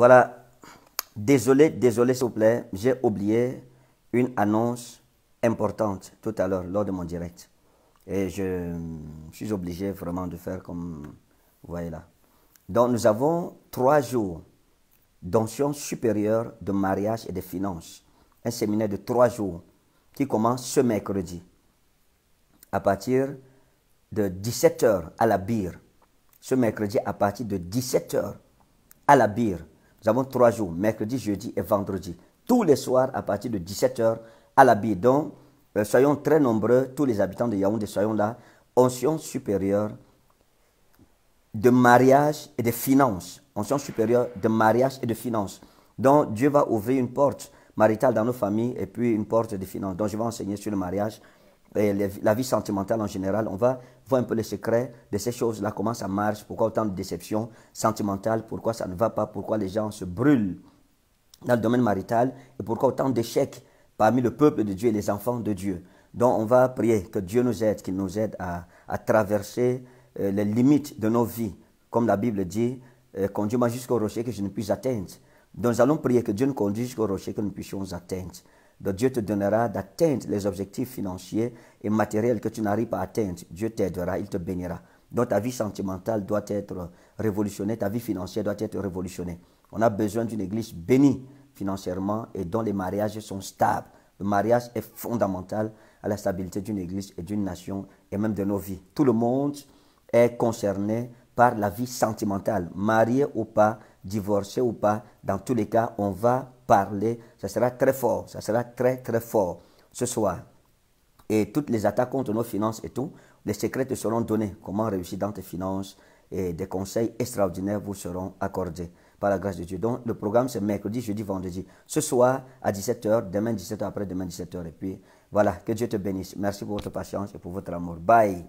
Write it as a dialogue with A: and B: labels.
A: Voilà. Désolé, désolé s'il vous plaît, j'ai oublié une annonce importante tout à l'heure lors de mon direct. Et je suis obligé vraiment de faire comme vous voyez là. Donc nous avons trois jours d'onction supérieure de mariage et de finances. Un séminaire de trois jours qui commence ce mercredi à partir de 17h à la bire. Ce mercredi à partir de 17h à la bire. Nous avons trois jours, mercredi, jeudi et vendredi. Tous les soirs, à partir de 17h, à la euh, soyons très nombreux, tous les habitants de Yaoundé, soyons là. Onction supérieure de mariage et de finances. Onction supérieure de mariage et de finances. Donc, Dieu va ouvrir une porte maritale dans nos familles et puis une porte de finances. Donc, je vais enseigner sur le mariage et la vie sentimentale en général, on va voir un peu les secrets de ces choses-là, comment ça marche, pourquoi autant de déceptions sentimentales, pourquoi ça ne va pas, pourquoi les gens se brûlent dans le domaine marital et pourquoi autant d'échecs parmi le peuple de Dieu et les enfants de Dieu. Donc on va prier que Dieu nous aide, qu'il nous aide à, traverser euh, les limites de nos vies. Comme la Bible dit, euh, conduis-moi jusqu'au rocher que je ne puisse atteindre. Donc nous allons prier que Dieu nous conduise jusqu'au rocher que nous puissions atteindre. Donc Dieu te donnera d'atteindre les objectifs financiers et matériels que tu n'arrives pas à atteindre. Dieu t'aidera, il te bénira. Donc ta vie sentimentale doit être révolutionnée, ta vie financière doit être révolutionnée. On a besoin d'une église bénie financièrement et dont les mariages sont stables. Le mariage est fondamental à la stabilité d'une église et d'une nation et même de nos vies. Tout le monde est concerné par la vie sentimentale, marié ou pas, Divorcé ou pas, dans tous les cas, on va parler. Ça sera très fort, ça sera très très fort ce soir. Et toutes les attaques contre nos finances et tout, les secrets te seront donnés. Comment réussir dans tes finances et des conseils extraordinaires vous seront accordés par la grâce de Dieu. Donc le programme c'est mercredi, jeudi, vendredi. Ce soir à 17h, demain 17h, après demain 17h. Et puis voilà, que Dieu te bénisse. Merci pour votre patience et pour votre amour. Bye.